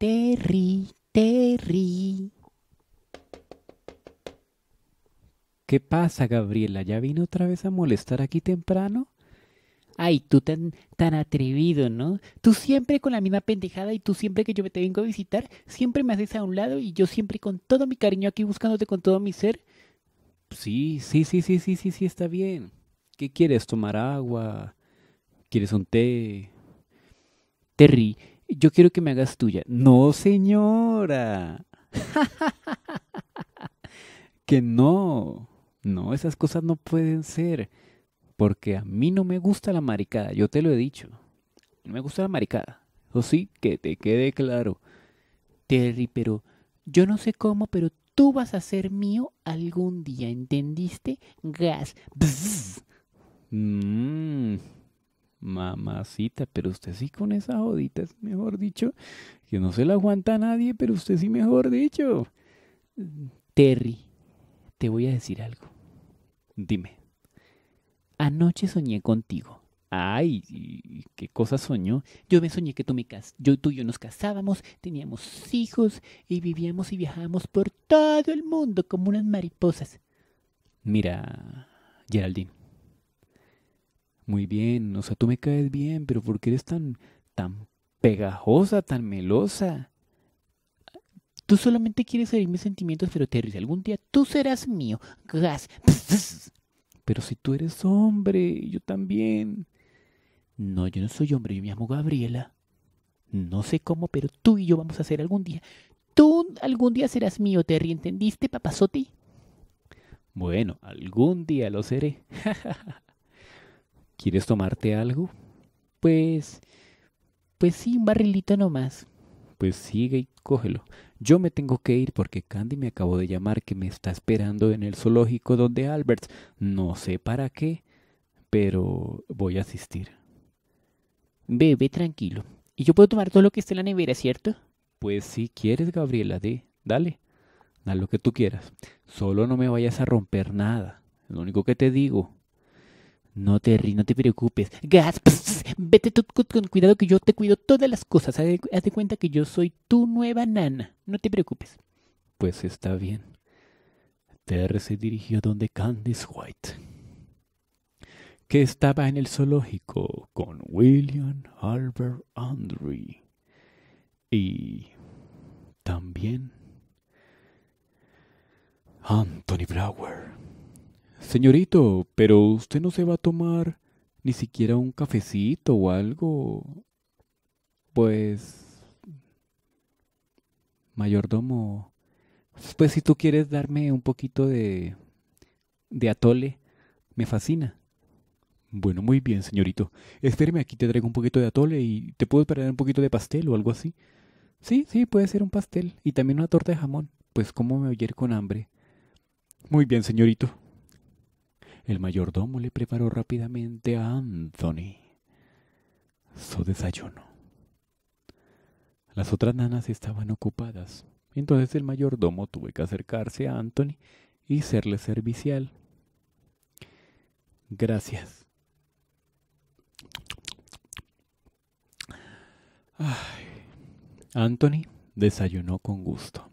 Terry, Terry. ¿Qué pasa, Gabriela? ¿Ya vino otra vez a molestar aquí temprano? Ay, tú tan, tan atrevido, ¿no? Tú siempre con la misma pendejada y tú siempre que yo te vengo a visitar, siempre me haces a un lado y yo siempre con todo mi cariño aquí buscándote con todo mi ser. Sí, sí, sí, sí, sí, sí, sí, está bien. ¿Qué quieres? ¿Tomar agua? ¿Quieres un té? Terry, yo quiero que me hagas tuya. No, señora. que no. No, esas cosas no pueden ser. Porque a mí no me gusta la maricada, yo te lo he dicho. No me gusta la maricada. O sí, que te quede claro. Terry, pero yo no sé cómo, pero tú vas a ser mío algún día, ¿entendiste? Gas. Mmm mamacita, pero usted sí con esa jodita, mejor dicho, que no se la aguanta a nadie, pero usted sí, mejor dicho. Terry, te voy a decir algo. Dime. Anoche soñé contigo. Ay, qué cosa soñó. Yo me soñé que tú me cas yo tú y yo nos casábamos, teníamos hijos y vivíamos y viajábamos por todo el mundo como unas mariposas. Mira, Geraldine, muy bien, o sea, tú me caes bien, pero ¿por qué eres tan, tan pegajosa, tan melosa? Tú solamente quieres saber mis sentimientos, pero Terry, algún día tú serás mío. Pero si tú eres hombre, yo también. No, yo no soy hombre, yo me llamo Gabriela. No sé cómo, pero tú y yo vamos a ser algún día. Tú algún día serás mío, Terry, ¿entendiste, papazote? Bueno, algún día lo seré. ¿Quieres tomarte algo? Pues... Pues sí, un barrilito nomás. Pues sigue y cógelo. Yo me tengo que ir porque Candy me acabó de llamar que me está esperando en el zoológico donde Alberts. No sé para qué, pero voy a asistir. Bebe tranquilo. Y yo puedo tomar todo lo que esté en la nevera, ¿cierto? Pues si quieres, Gabriela, de, dale. Haz lo que tú quieras. Solo no me vayas a romper nada. Lo único que te digo. No, te Terry, no te preocupes. Gas, vete tú con cuidado que yo te cuido todas las cosas. Haz de cuenta que yo soy tu nueva nana. No te preocupes. Pues está bien. Terry se dirigió donde Candice White, que estaba en el zoológico con William Albert Andrew y también Anthony Brower. Señorito, pero usted no se va a tomar ni siquiera un cafecito o algo. Pues... Mayordomo. Pues si tú quieres darme un poquito de... de atole, me fascina. Bueno, muy bien, señorito. Espéreme, aquí te traigo un poquito de atole y te puedo esperar un poquito de pastel o algo así. Sí, sí, puede ser un pastel y también una torta de jamón. Pues como me oyer con hambre. Muy bien, señorito. El mayordomo le preparó rápidamente a Anthony su desayuno. Las otras nanas estaban ocupadas, entonces el mayordomo tuvo que acercarse a Anthony y serle servicial. Gracias. Anthony desayunó con gusto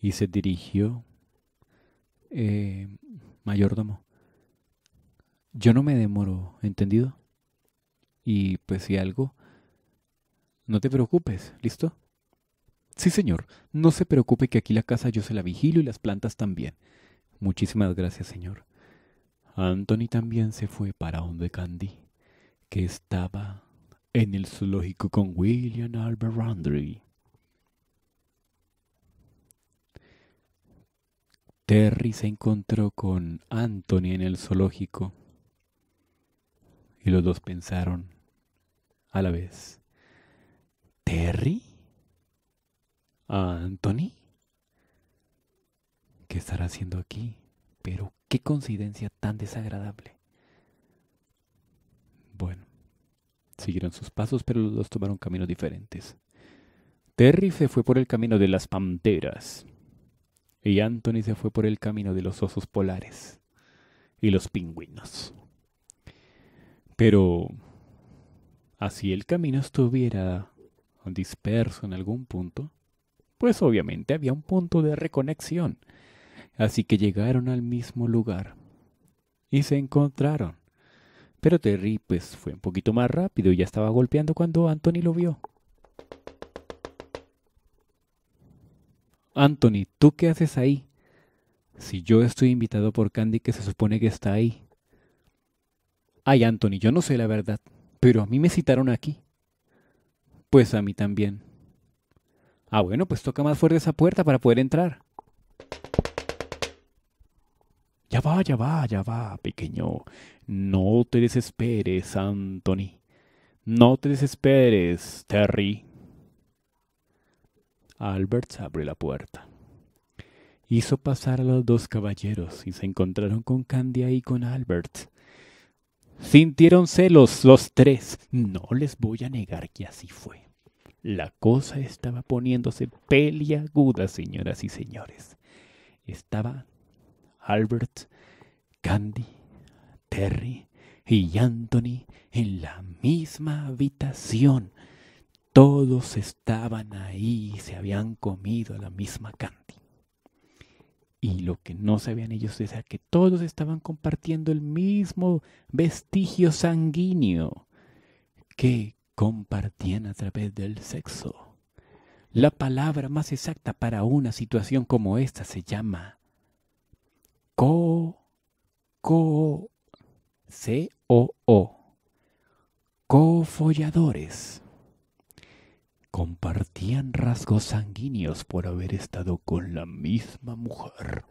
y se dirigió. al eh, mayordomo, yo no me demoro, ¿entendido? Y pues si algo, no te preocupes, ¿listo? Sí, señor, no se preocupe que aquí la casa yo se la vigilo y las plantas también. Muchísimas gracias, señor. Anthony también se fue para donde Candy, que estaba en el zoológico con William Albert Terry se encontró con Anthony en el zoológico. Y los dos pensaron a la vez. ¿Terry? ¿Ah, ¿Anthony? ¿Qué estará haciendo aquí? Pero qué coincidencia tan desagradable. Bueno, siguieron sus pasos, pero los dos tomaron caminos diferentes. Terry se fue por el camino de las panteras y Anthony se fue por el camino de los osos polares y los pingüinos. Pero así el camino estuviera disperso en algún punto, pues obviamente había un punto de reconexión. Así que llegaron al mismo lugar y se encontraron. Pero Terry pues, fue un poquito más rápido y ya estaba golpeando cuando Anthony lo vio. Anthony, ¿tú qué haces ahí? Si yo estoy invitado por Candy que se supone que está ahí. Ay, Anthony, yo no sé la verdad, pero a mí me citaron aquí. Pues a mí también. Ah, bueno, pues toca más fuerte esa puerta para poder entrar. Ya va, ya va, ya va, pequeño. No te desesperes, Anthony. No te desesperes, Terry. Albert abre la puerta. Hizo pasar a los dos caballeros y se encontraron con Candia y con Albert. Sintieron celos los tres. No les voy a negar que así fue. La cosa estaba poniéndose peliaguda, señoras y señores. Estaba Albert, Candy, Terry y Anthony en la misma habitación. Todos estaban ahí y se habían comido la misma can. Y lo que no sabían ellos era que todos estaban compartiendo el mismo vestigio sanguíneo que compartían a través del sexo. La palabra más exacta para una situación como esta se llama co co o compartían rasgos sanguíneos por haber estado con la misma mujer.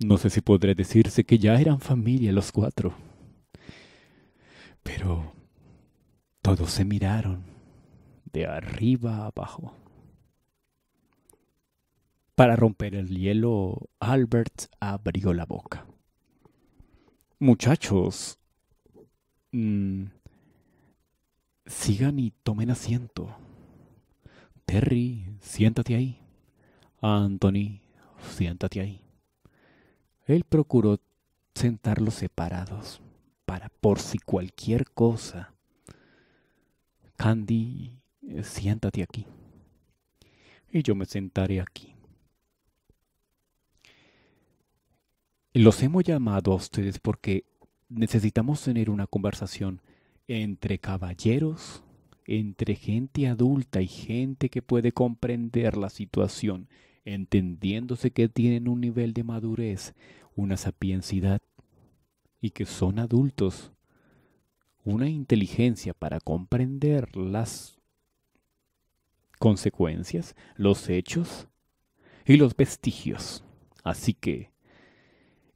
No sé si podré decirse que ya eran familia los cuatro, pero todos se miraron de arriba abajo. Para romper el hielo, Albert abrió la boca. Muchachos, mm, Sigan y tomen asiento. Terry, siéntate ahí. Anthony, siéntate ahí. Él procuró sentarlos separados para por si cualquier cosa. Candy, siéntate aquí. Y yo me sentaré aquí. Los hemos llamado a ustedes porque necesitamos tener una conversación entre caballeros, entre gente adulta y gente que puede comprender la situación, entendiéndose que tienen un nivel de madurez, una sapiensidad, y que son adultos, una inteligencia para comprender las consecuencias, los hechos y los vestigios. Así que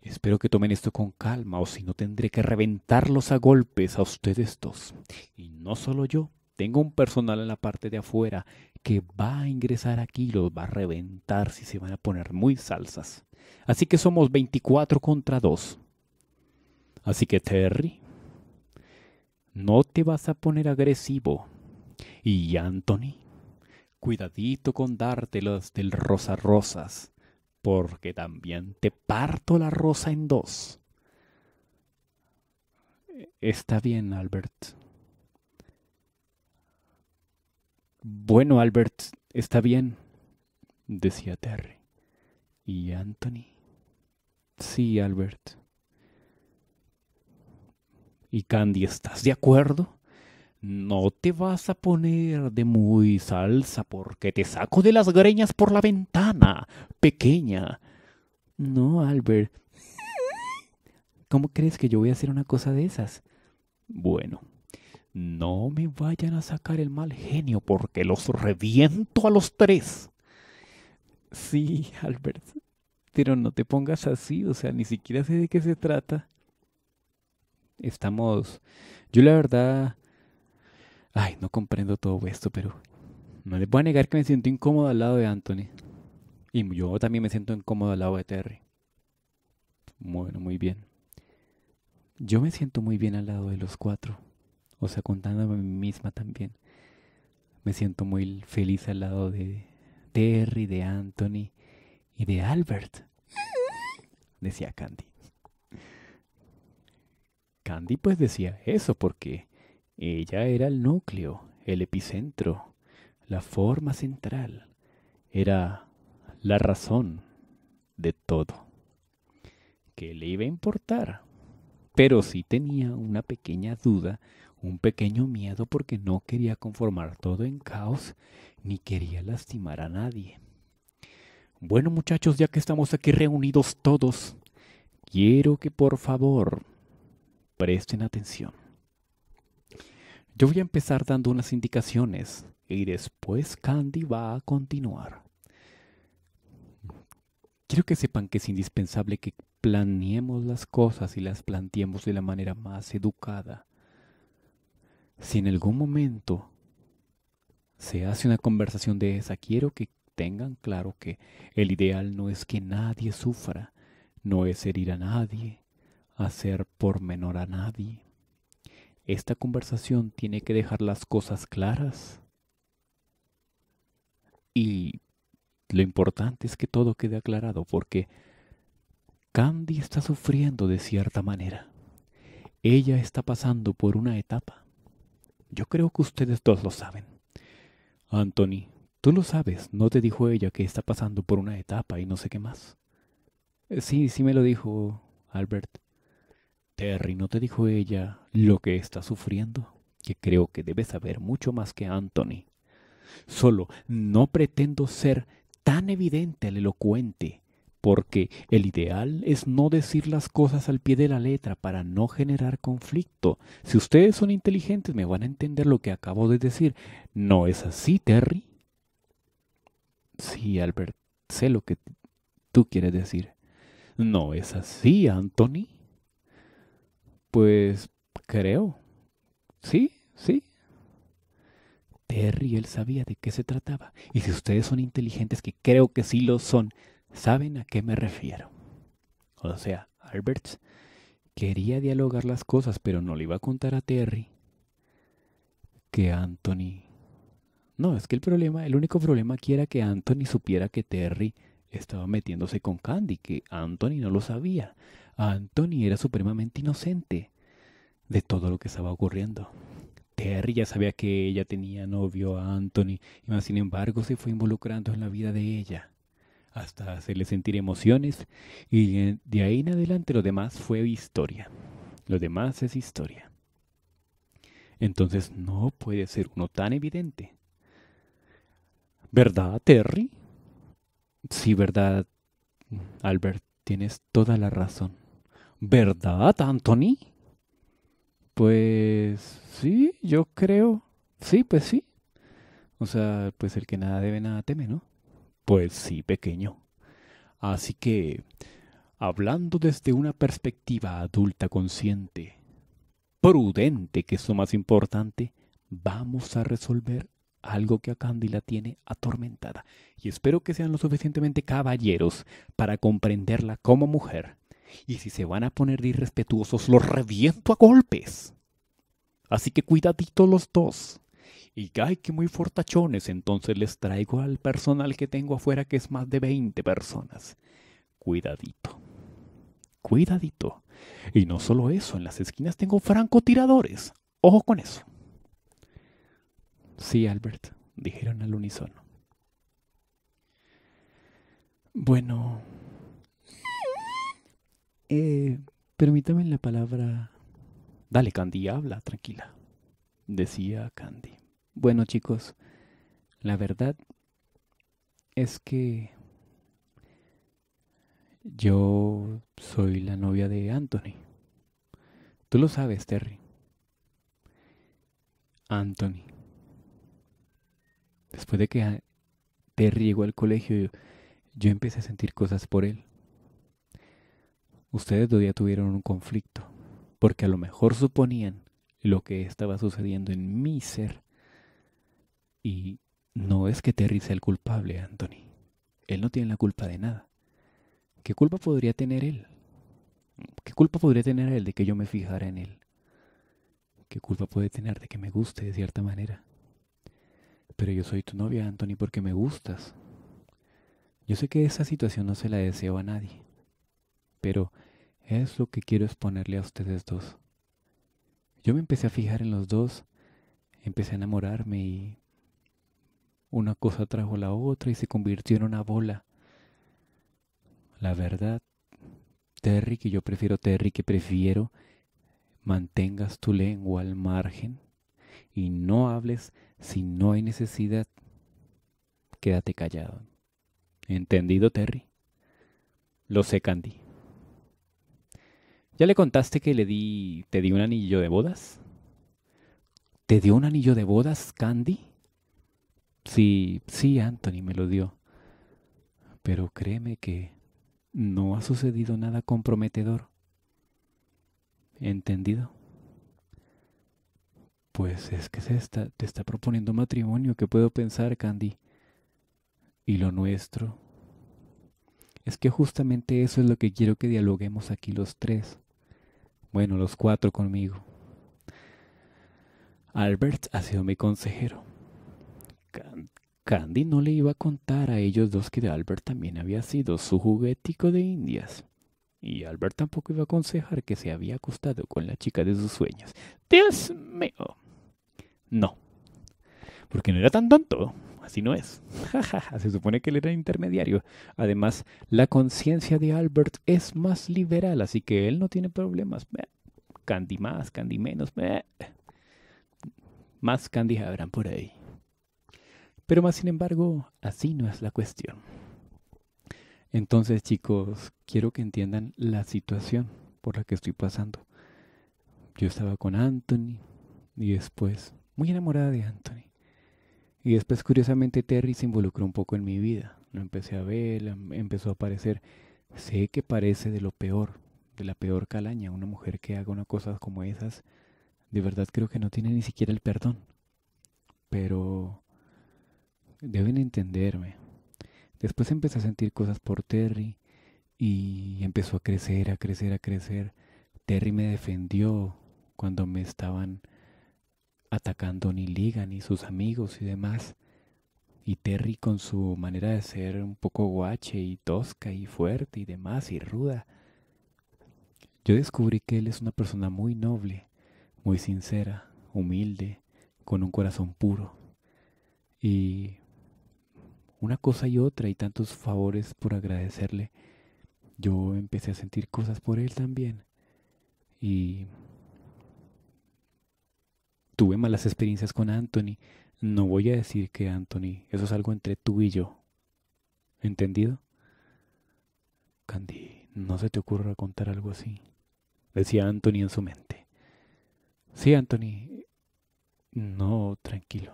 Espero que tomen esto con calma o si no tendré que reventarlos a golpes a ustedes dos. Y no solo yo, tengo un personal en la parte de afuera que va a ingresar aquí y los va a reventar si se van a poner muy salsas. Así que somos 24 contra 2. Así que Terry, no te vas a poner agresivo. Y Anthony, cuidadito con dártelas del rosa rosas porque también te parto la rosa en dos. Está bien, Albert. Bueno, Albert, está bien, decía Terry. ¿Y Anthony? Sí, Albert. ¿Y Candy, estás de acuerdo? No te vas a poner de muy salsa porque te saco de las greñas por la ventana, pequeña. No, Albert. ¿Cómo crees que yo voy a hacer una cosa de esas? Bueno, no me vayan a sacar el mal genio porque los reviento a los tres. Sí, Albert, pero no te pongas así, o sea, ni siquiera sé de qué se trata. Estamos... Yo la verdad Ay, no comprendo todo esto, pero no les voy a negar que me siento incómodo al lado de Anthony. Y yo también me siento incómodo al lado de Terry. Bueno, muy bien. Yo me siento muy bien al lado de los cuatro. O sea, contándome a mí misma también. Me siento muy feliz al lado de Terry, de Anthony y de Albert. Decía Candy. Candy pues decía eso porque ella era el núcleo, el epicentro, la forma central, era la razón de todo. ¿Qué le iba a importar? Pero sí tenía una pequeña duda, un pequeño miedo porque no quería conformar todo en caos ni quería lastimar a nadie. Bueno muchachos, ya que estamos aquí reunidos todos, quiero que por favor presten atención. Yo voy a empezar dando unas indicaciones y después Candy va a continuar. Quiero que sepan que es indispensable que planeemos las cosas y las planteemos de la manera más educada. Si en algún momento se hace una conversación de esa, quiero que tengan claro que el ideal no es que nadie sufra, no es herir a nadie, hacer por menor a nadie. Esta conversación tiene que dejar las cosas claras. Y lo importante es que todo quede aclarado porque Candy está sufriendo de cierta manera. Ella está pasando por una etapa. Yo creo que ustedes dos lo saben. Anthony, tú lo sabes, ¿no te dijo ella que está pasando por una etapa y no sé qué más? Sí, sí me lo dijo Albert. Terry, ¿no te dijo ella lo que está sufriendo, que creo que debe saber mucho más que Anthony. Solo no pretendo ser tan evidente al elocuente, porque el ideal es no decir las cosas al pie de la letra para no generar conflicto. Si ustedes son inteligentes me van a entender lo que acabo de decir. ¿No es así, Terry? Sí, Albert, sé lo que tú quieres decir. ¿No es así, Anthony? Pues Creo. Sí, sí. Terry, él sabía de qué se trataba. Y si ustedes son inteligentes, que creo que sí lo son, saben a qué me refiero. O sea, Albert quería dialogar las cosas, pero no le iba a contar a Terry que Anthony... No, es que el problema, el único problema aquí era que Anthony supiera que Terry estaba metiéndose con Candy, que Anthony no lo sabía. Anthony era supremamente inocente de todo lo que estaba ocurriendo. Terry ya sabía que ella tenía novio a Anthony, y más sin embargo se fue involucrando en la vida de ella, hasta hacerle sentir emociones, y de ahí en adelante lo demás fue historia. Lo demás es historia. Entonces no puede ser uno tan evidente. ¿Verdad, Terry? Sí, verdad, Albert, tienes toda la razón. ¿Verdad, Anthony? Pues sí, yo creo. Sí, pues sí. O sea, pues el que nada debe, nada teme, ¿no? Pues sí, pequeño. Así que, hablando desde una perspectiva adulta consciente, prudente, que es lo más importante, vamos a resolver algo que a Candy la tiene atormentada. Y espero que sean lo suficientemente caballeros para comprenderla como mujer y si se van a poner de irrespetuosos, los reviento a golpes. Así que cuidadito los dos. Y ay, que muy fortachones, entonces les traigo al personal que tengo afuera, que es más de 20 personas. Cuidadito. Cuidadito. Y no solo eso, en las esquinas tengo francotiradores. Ojo con eso. Sí, Albert, dijeron al unísono. Bueno, eh, permítame la palabra. Dale, Candy, habla, tranquila. Decía Candy. Bueno, chicos, la verdad es que yo soy la novia de Anthony. Tú lo sabes, Terry. Anthony. Después de que Terry llegó al colegio, yo empecé a sentir cosas por él ustedes todavía tuvieron un conflicto, porque a lo mejor suponían lo que estaba sucediendo en mi ser. Y no es que Terry sea el culpable, Anthony. Él no tiene la culpa de nada. ¿Qué culpa podría tener él? ¿Qué culpa podría tener él de que yo me fijara en él? ¿Qué culpa puede tener de que me guste de cierta manera? Pero yo soy tu novia, Anthony, porque me gustas. Yo sé que esa situación no se la deseo a nadie, pero es lo que quiero exponerle a ustedes dos. Yo me empecé a fijar en los dos, empecé a enamorarme y una cosa trajo la otra y se convirtió en una bola. La verdad, Terry, que yo prefiero Terry, que prefiero, mantengas tu lengua al margen y no hables si no hay necesidad. Quédate callado. ¿Entendido, Terry? Lo sé, Candy. ¿Ya le contaste que le di, te di un anillo de bodas? ¿Te dio un anillo de bodas, Candy? Sí, sí, Anthony me lo dio. Pero créeme que no ha sucedido nada comprometedor. ¿Entendido? Pues es que se está, te está proponiendo matrimonio. ¿Qué puedo pensar, Candy? Y lo nuestro. Es que justamente eso es lo que quiero que dialoguemos aquí los tres. Bueno, los cuatro conmigo. Albert ha sido mi consejero. Candy no le iba a contar a ellos dos que de Albert también había sido su juguetico de indias. Y Albert tampoco iba a aconsejar que se había acostado con la chica de sus sueños. Dios mío. No. Porque no era tan tonto así no es. Se supone que él era intermediario. Además, la conciencia de Albert es más liberal, así que él no tiene problemas. Candy más, candy menos. Más candy habrán por ahí. Pero más sin embargo, así no es la cuestión. Entonces, chicos, quiero que entiendan la situación por la que estoy pasando. Yo estaba con Anthony y después muy enamorada de Anthony. Y después, curiosamente, Terry se involucró un poco en mi vida. Lo empecé a ver, em, empezó a aparecer. Sé que parece de lo peor, de la peor calaña. Una mujer que haga una cosa como esas, de verdad creo que no tiene ni siquiera el perdón. Pero deben entenderme. Después empecé a sentir cosas por Terry y empezó a crecer, a crecer, a crecer. Terry me defendió cuando me estaban atacando ni Ligan ni sus amigos y demás. Y Terry con su manera de ser un poco guache y tosca y fuerte y demás y ruda. Yo descubrí que él es una persona muy noble, muy sincera, humilde, con un corazón puro. Y una cosa y otra y tantos favores por agradecerle, yo empecé a sentir cosas por él también. Y tuve malas experiencias con Anthony. No voy a decir que Anthony, eso es algo entre tú y yo. ¿Entendido? Candy, no se te ocurra contar algo así, decía Anthony en su mente. Sí, Anthony. No, tranquilo.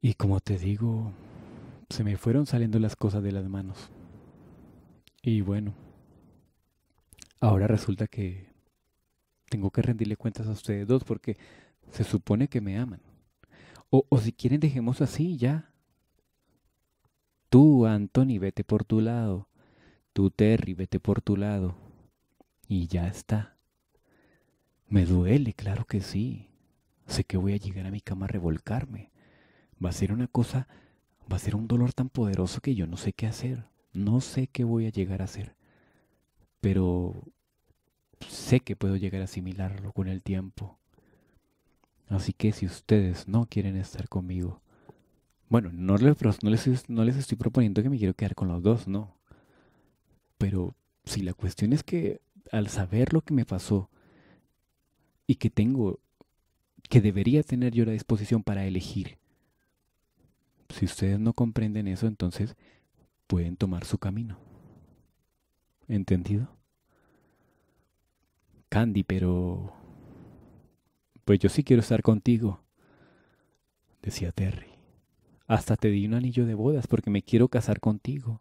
Y como te digo, se me fueron saliendo las cosas de las manos. Y bueno, ahora resulta que tengo que rendirle cuentas a ustedes dos porque se supone que me aman. O, si quieren dejemos así ya. Tú, Anthony, vete por tu lado. Tú, Terry, vete por tu lado. Y ya está. Me duele, claro que sí. Sé que voy a llegar a mi cama a revolcarme. Va a ser una cosa, va a ser un dolor tan poderoso que yo no sé qué hacer. No sé qué voy a llegar a hacer. Pero sé que puedo llegar a asimilarlo con el tiempo. Así que si ustedes no quieren estar conmigo, bueno, no les, no les estoy proponiendo que me quiero quedar con los dos, no. Pero si la cuestión es que al saber lo que me pasó y que tengo, que debería tener yo la disposición para elegir, si ustedes no comprenden eso, entonces pueden tomar su camino. ¿Entendido? Candy, pero... Pues yo sí quiero estar contigo, decía Terry. Hasta te di un anillo de bodas porque me quiero casar contigo.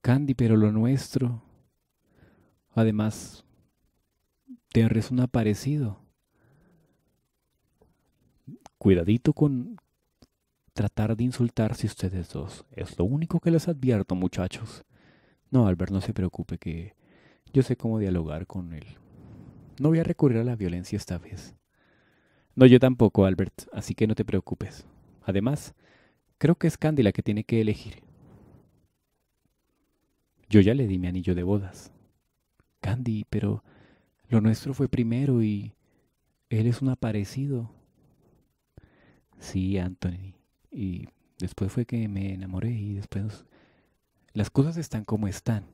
Candy, pero lo nuestro. Además, Terry es un aparecido. Cuidadito con tratar de insultarse ustedes dos. Es lo único que les advierto, muchachos. No, Albert, no se preocupe que yo sé cómo dialogar con él. No voy a recurrir a la violencia esta vez. No, yo tampoco, Albert, así que no te preocupes. Además, creo que es Candy la que tiene que elegir. Yo ya le di mi anillo de bodas. Candy, pero lo nuestro fue primero y él es un aparecido. Sí, Anthony. Y después fue que me enamoré y después... Las cosas están como están.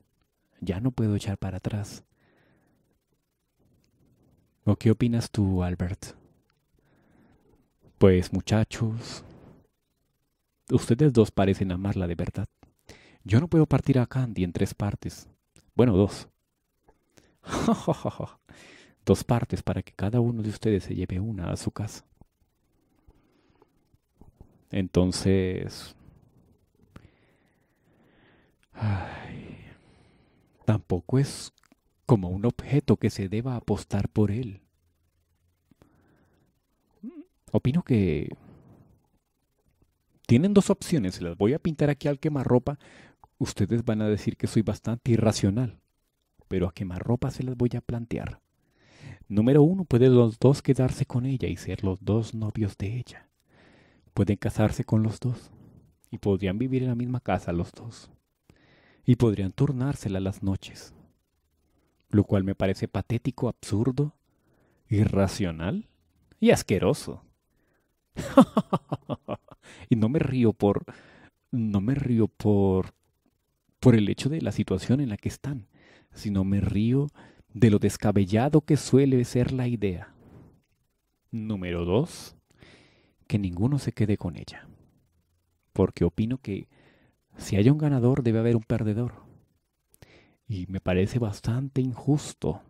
Ya no puedo echar para atrás. ¿O qué opinas tú, Albert? Pues muchachos, ustedes dos parecen amarla de verdad. Yo no puedo partir a Candy en tres partes. Bueno, dos. dos partes para que cada uno de ustedes se lleve una a su casa. Entonces... Ay tampoco es como un objeto que se deba apostar por él. Opino que tienen dos opciones, las voy a pintar aquí al quemarropa. Ustedes van a decir que soy bastante irracional, pero a quemarropa se las voy a plantear. Número uno, pueden los dos quedarse con ella y ser los dos novios de ella. Pueden casarse con los dos y podrían vivir en la misma casa los dos y podrían turnársela las noches. Lo cual me parece patético, absurdo, irracional y asqueroso. y no me río por. No me río por. por el hecho de la situación en la que están, sino me río de lo descabellado que suele ser la idea. Número dos, que ninguno se quede con ella. Porque opino que si hay un ganador, debe haber un perdedor. Y me parece bastante injusto.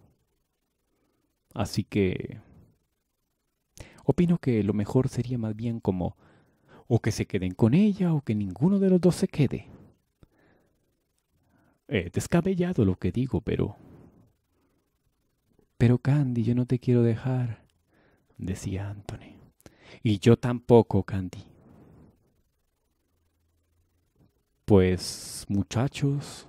Así que... Opino que lo mejor sería más bien como o que se queden con ella o que ninguno de los dos se quede. He eh, descabellado lo que digo, pero... Pero Candy, yo no te quiero dejar, decía Anthony. Y yo tampoco, Candy. Pues muchachos,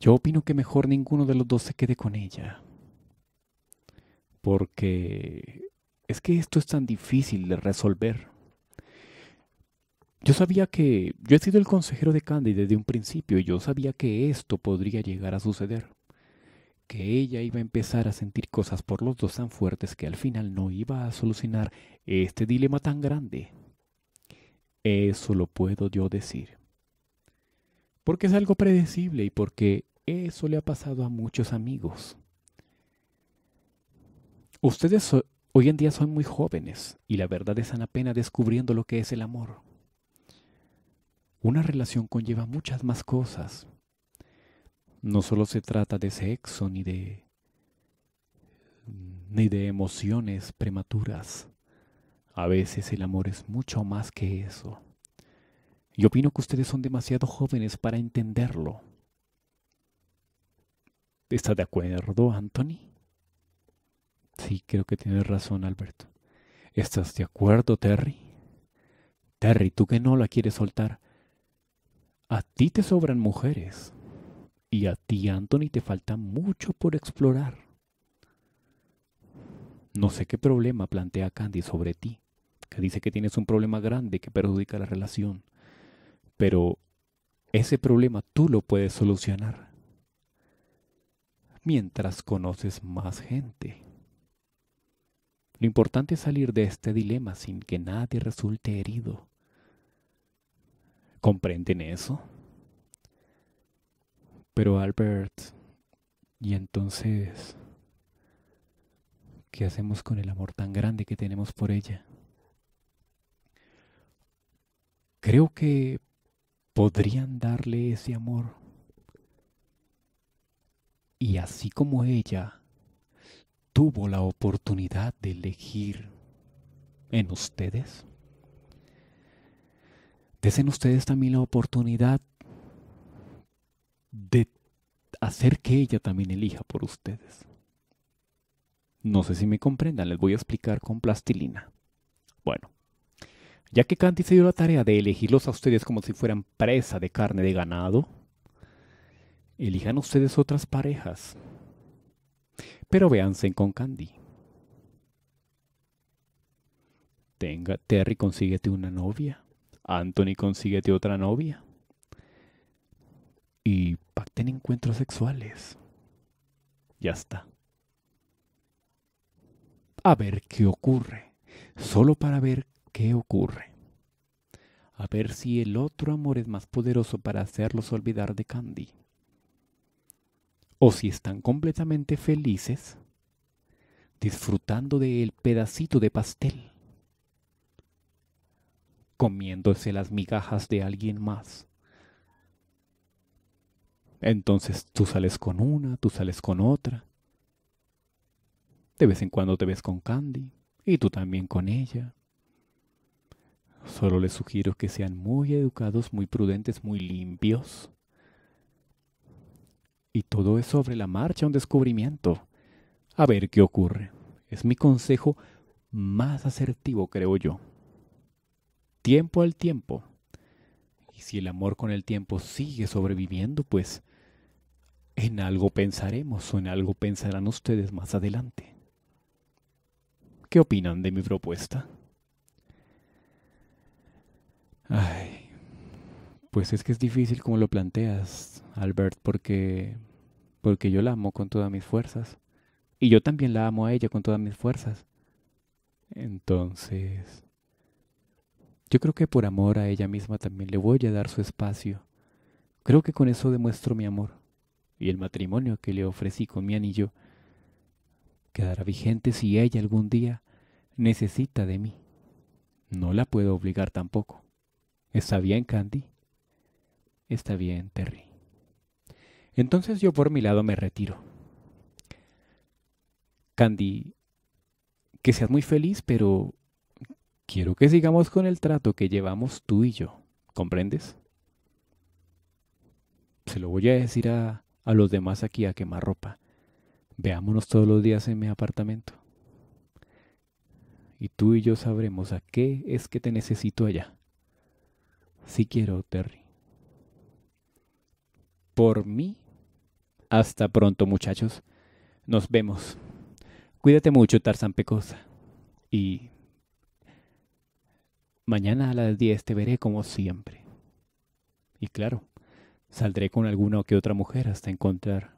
yo opino que mejor ninguno de los dos se quede con ella. Porque es que esto es tan difícil de resolver. Yo sabía que yo he sido el consejero de Candy desde un principio y yo sabía que esto podría llegar a suceder. Que ella iba a empezar a sentir cosas por los dos tan fuertes que al final no iba a solucionar este dilema tan grande. Eso lo puedo yo decir. Porque es algo predecible y porque eso le ha pasado a muchos amigos. Ustedes hoy en día son muy jóvenes y la verdad es están apenas descubriendo lo que es el amor. Una relación conlleva muchas más cosas. No solo se trata de sexo ni de ni de emociones prematuras. A veces el amor es mucho más que eso. Y opino que ustedes son demasiado jóvenes para entenderlo. ¿Estás de acuerdo, Anthony? Sí, creo que tienes razón, Alberto. ¿Estás de acuerdo, Terry? Terry, tú que no la quieres soltar. A ti te sobran mujeres. Y a ti, Anthony, te falta mucho por explorar. No sé qué problema plantea Candy sobre ti que dice que tienes un problema grande que perjudica la relación, pero ese problema tú lo puedes solucionar mientras conoces más gente. Lo importante es salir de este dilema sin que nadie resulte herido. ¿Comprenden eso? Pero Albert, ¿y entonces qué hacemos con el amor tan grande que tenemos por ella? Creo que podrían darle ese amor. Y así como ella tuvo la oportunidad de elegir en ustedes, desen ustedes también la oportunidad de hacer que ella también elija por ustedes. No sé si me comprendan, les voy a explicar con plastilina. Bueno, ya que Candy se dio la tarea de elegirlos a ustedes como si fueran presa de carne de ganado, elijan ustedes otras parejas. Pero véanse con Candy. Tenga, Terry, consíguete una novia. Anthony, consíguete otra novia. Y pacten encuentros sexuales. Ya está. A ver qué ocurre. Solo para ver ¿qué ocurre? A ver si el otro amor es más poderoso para hacerlos olvidar de Candy. O si están completamente felices disfrutando del pedacito de pastel, comiéndose las migajas de alguien más. Entonces tú sales con una, tú sales con otra. De vez en cuando te ves con Candy y tú también con ella. Solo les sugiero que sean muy educados, muy prudentes, muy limpios. Y todo es sobre la marcha, un descubrimiento. A ver qué ocurre. Es mi consejo más asertivo, creo yo. Tiempo al tiempo. Y si el amor con el tiempo sigue sobreviviendo, pues en algo pensaremos o en algo pensarán ustedes más adelante. ¿Qué opinan de mi propuesta? Ay, pues es que es difícil como lo planteas, Albert, porque, porque yo la amo con todas mis fuerzas. Y yo también la amo a ella con todas mis fuerzas. Entonces, yo creo que por amor a ella misma también le voy a dar su espacio. Creo que con eso demuestro mi amor. Y el matrimonio que le ofrecí con mi anillo quedará vigente si ella algún día necesita de mí. No la puedo obligar tampoco. Está bien, Candy. Está bien, Terry. Entonces yo por mi lado me retiro. Candy, que seas muy feliz, pero quiero que sigamos con el trato que llevamos tú y yo. ¿Comprendes? Se lo voy a decir a, los demás aquí a quemar ropa. Veámonos todos los días en mi apartamento. Y tú y yo sabremos a qué es que te necesito allá. Si quiero, Terry. Por mí. Hasta pronto, muchachos. Nos vemos. Cuídate mucho, Tarzan Pecosa. Y mañana a las 10 te veré como siempre. Y claro, saldré con alguna o que otra mujer hasta encontrar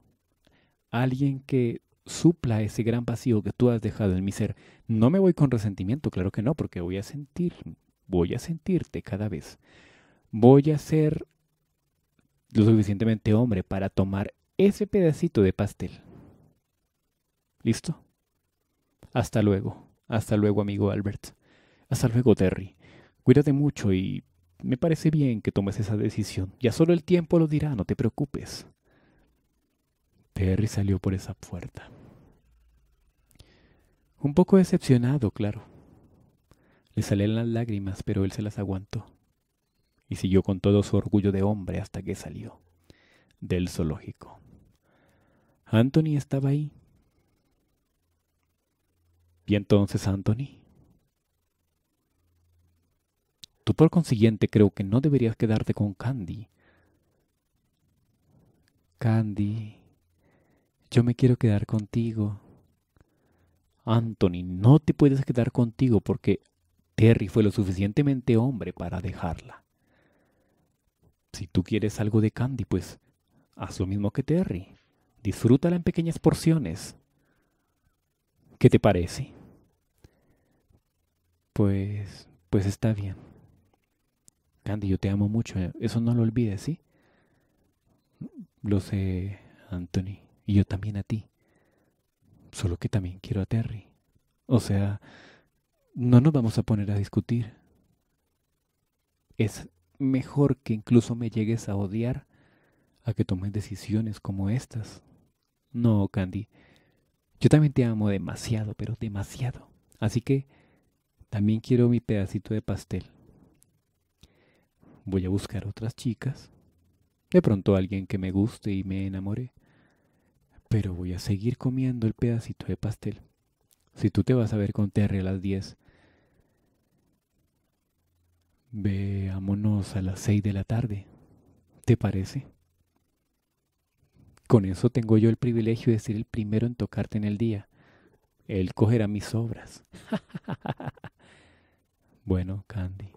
alguien que supla ese gran vacío que tú has dejado en mi ser. No me voy con resentimiento, claro que no, porque voy a sentir, voy a sentirte cada vez voy a ser lo suficientemente hombre para tomar ese pedacito de pastel. ¿Listo? Hasta luego. Hasta luego, amigo Albert. Hasta luego, Terry. Cuídate mucho y me parece bien que tomes esa decisión. Ya solo el tiempo lo dirá, no te preocupes. Terry salió por esa puerta. Un poco decepcionado, claro. Le salen las lágrimas, pero él se las aguantó y siguió con todo su orgullo de hombre hasta que salió del zoológico. Anthony estaba ahí. Y entonces, Anthony, tú por consiguiente creo que no deberías quedarte con Candy. Candy, yo me quiero quedar contigo. Anthony, no te puedes quedar contigo porque Terry fue lo suficientemente hombre para dejarla. Si tú quieres algo de Candy, pues haz lo mismo que Terry. Disfrútala en pequeñas porciones. ¿Qué te parece? Pues, pues está bien. Candy, yo te amo mucho. Eh, eso no lo olvides, ¿sí? Lo sé, Anthony. Y yo también a ti. Solo que también quiero a Terry. O sea, no nos vamos a poner a discutir. Es mejor que incluso me llegues a odiar a que tomes decisiones como estas. No, Candy, yo también te amo demasiado, pero demasiado. Así que también quiero mi pedacito de pastel. Voy a buscar otras chicas. De pronto alguien que me guste y me enamore. Pero voy a seguir comiendo el pedacito de pastel. Si tú te vas a ver con Terry a las 10, Veámonos a las seis de la tarde. ¿Te parece? Con eso tengo yo el privilegio de ser el primero en tocarte en el día. Él cogerá mis obras. bueno, Candy,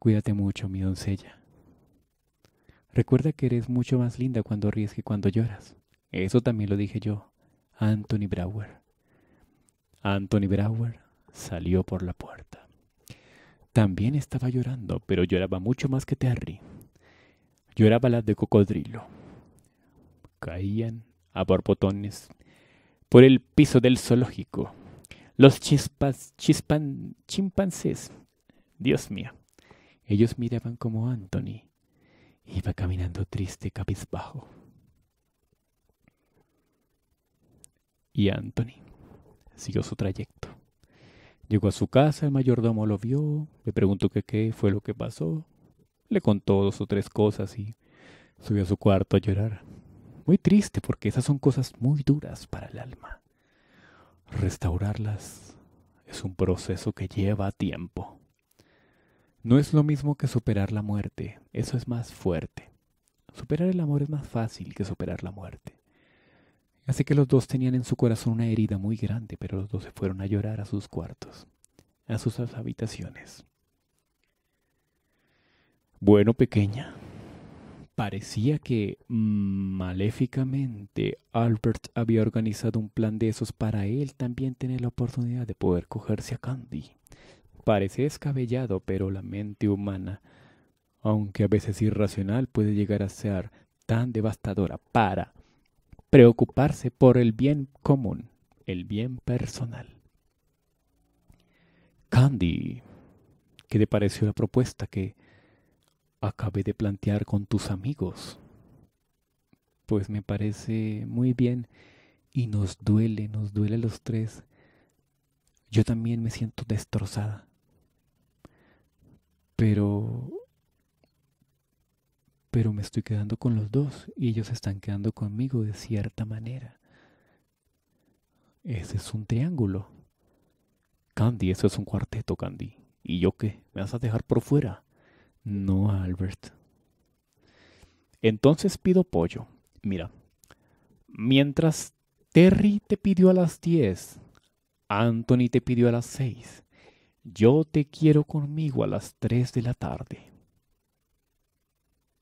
cuídate mucho, mi doncella. Recuerda que eres mucho más linda cuando ríes que cuando lloras. Eso también lo dije yo, Anthony Brower. Anthony Brower salió por la puerta. También estaba llorando, pero lloraba mucho más que Terry. Lloraba las de cocodrilo. Caían a borbotones por el piso del zoológico. Los chispas, chispan, chimpancés. Dios mío. Ellos miraban como Anthony iba caminando triste cabizbajo. Y Anthony siguió su trayecto. Llegó a su casa, el mayordomo lo vio, le preguntó que qué fue lo que pasó. Le contó dos o tres cosas y subió a su cuarto a llorar. Muy triste porque esas son cosas muy duras para el alma. Restaurarlas es un proceso que lleva tiempo. No es lo mismo que superar la muerte, eso es más fuerte. Superar el amor es más fácil que superar la muerte. Así que los dos tenían en su corazón una herida muy grande, pero los dos se fueron a llorar a sus cuartos, a sus habitaciones. Bueno, pequeña, parecía que maléficamente Albert había organizado un plan de esos para él también tener la oportunidad de poder cogerse a Candy. Parece escabellado, pero la mente humana, aunque a veces irracional, puede llegar a ser tan devastadora para preocuparse por el bien común, el bien personal. Candy, ¿qué te pareció la propuesta que acabé de plantear con tus amigos? Pues me parece muy bien y nos duele, nos duele a los tres. Yo también me siento destrozada. Pero pero me estoy quedando con los dos y ellos están quedando conmigo de cierta manera. Ese es un triángulo. Candy, eso es un cuarteto, Candy. ¿Y yo qué? ¿Me vas a dejar por fuera? No, Albert. Entonces pido pollo. Mira, mientras Terry te pidió a las 10, Anthony te pidió a las 6, yo te quiero conmigo a las 3 de la tarde.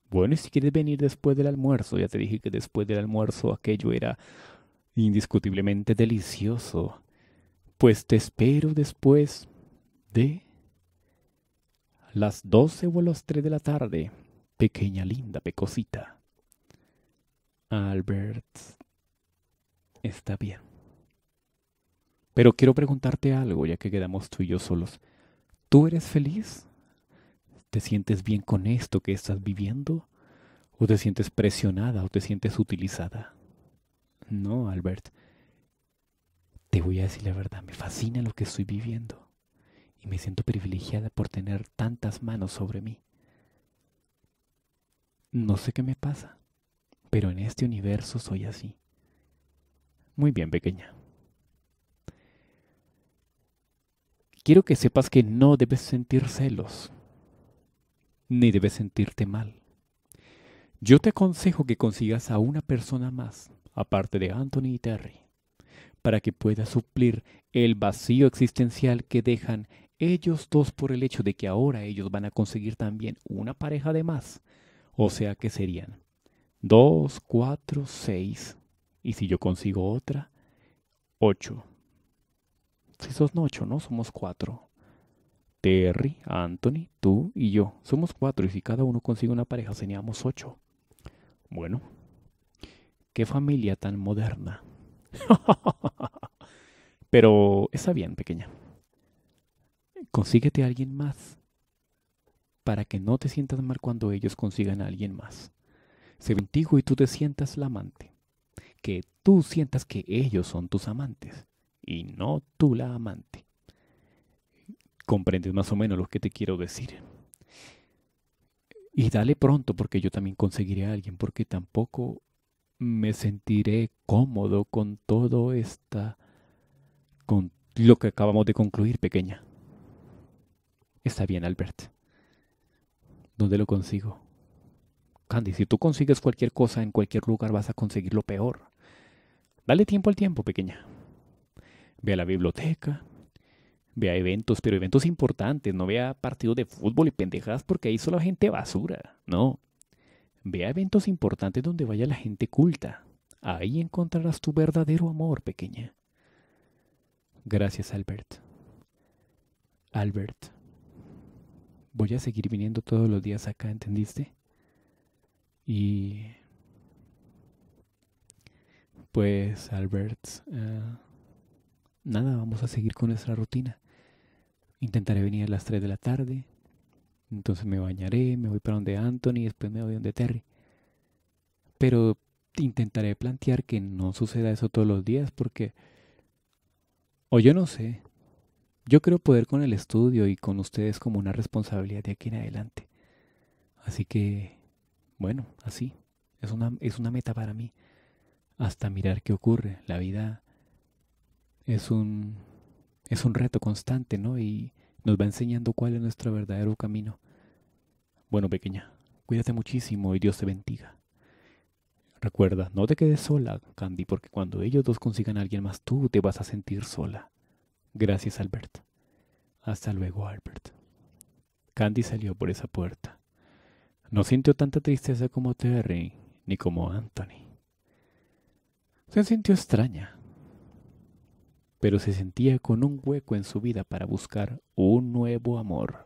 Bueno, y si quieres venir después del almuerzo, ya te dije que después del almuerzo aquello era indiscutiblemente delicioso. Pues te espero después de las doce o las 3 de la tarde, pequeña linda pecosita. Albert, está bien. Pero quiero preguntarte algo, ya que quedamos tú y yo solos. ¿Tú eres feliz? ¿Te sientes bien con esto que estás viviendo? ¿O te sientes presionada o te sientes utilizada? No, Albert. Te voy a decir la verdad, me fascina lo que estoy viviendo y me siento privilegiada por tener tantas manos sobre mí. No sé qué me pasa, pero en este universo soy así. Muy bien, pequeña. Quiero que sepas que no debes sentir celos ni debes sentirte mal. Yo te aconsejo que consigas a una persona más, aparte de Anthony y Terry, para que puedas suplir el vacío existencial que dejan ellos dos por el hecho de que ahora ellos van a conseguir también una pareja de más. O sea que serían dos, cuatro, seis, Y si yo consigo otra, ocho. Si sos ocho, ¿no? Somos cuatro. Terry, Anthony, tú y yo. Somos cuatro y si cada uno consigue una pareja seríamos ocho. Bueno, qué familia tan moderna. Pero está bien, pequeña. Consíguete a alguien más para que no te sientas mal cuando ellos consigan a alguien más. Se contigo y tú te sientas la amante. Que tú sientas que ellos son tus amantes y no tú la amante comprendes más o menos lo que te quiero decir. Y dale pronto porque yo también conseguiré a alguien, porque tampoco me sentiré cómodo con todo esta, con lo que acabamos de concluir, pequeña. Está bien, Albert. ¿Dónde lo consigo? Candy, si tú consigues cualquier cosa en cualquier lugar vas a conseguir lo peor. Dale tiempo al tiempo, pequeña. Ve a la biblioteca, vea eventos, pero eventos importantes, no vea partidos de fútbol y pendejadas porque ahí solo gente basura, no. Vea eventos importantes donde vaya la gente culta. Ahí encontrarás tu verdadero amor, pequeña. Gracias, Albert. Albert. Voy a seguir viniendo todos los días acá, ¿entendiste? Y... Pues, Albert... Ah, nada, vamos a seguir con nuestra rutina. Intentaré venir a las 3 de la tarde. Entonces me bañaré, me voy para donde Anthony, después me voy donde Terry. Pero intentaré plantear que no suceda eso todos los días porque... O yo no sé. Yo creo poder con el estudio y con ustedes como una responsabilidad de aquí en adelante. Así que, bueno, así. Es una, es una meta para mí. Hasta mirar qué ocurre. La vida es un, es un reto constante, ¿no? Y nos va enseñando cuál es nuestro verdadero camino. Bueno, pequeña, cuídate muchísimo y Dios te bendiga. Recuerda, no te quedes sola, Candy, porque cuando ellos dos consigan a alguien más, tú te vas a sentir sola. Gracias, Albert. Hasta luego, Albert. Candy salió por esa puerta. No sintió tanta tristeza como Terry, ni como Anthony. Se sintió extraña, pero se sentía con un hueco en su vida para buscar un nuevo amor.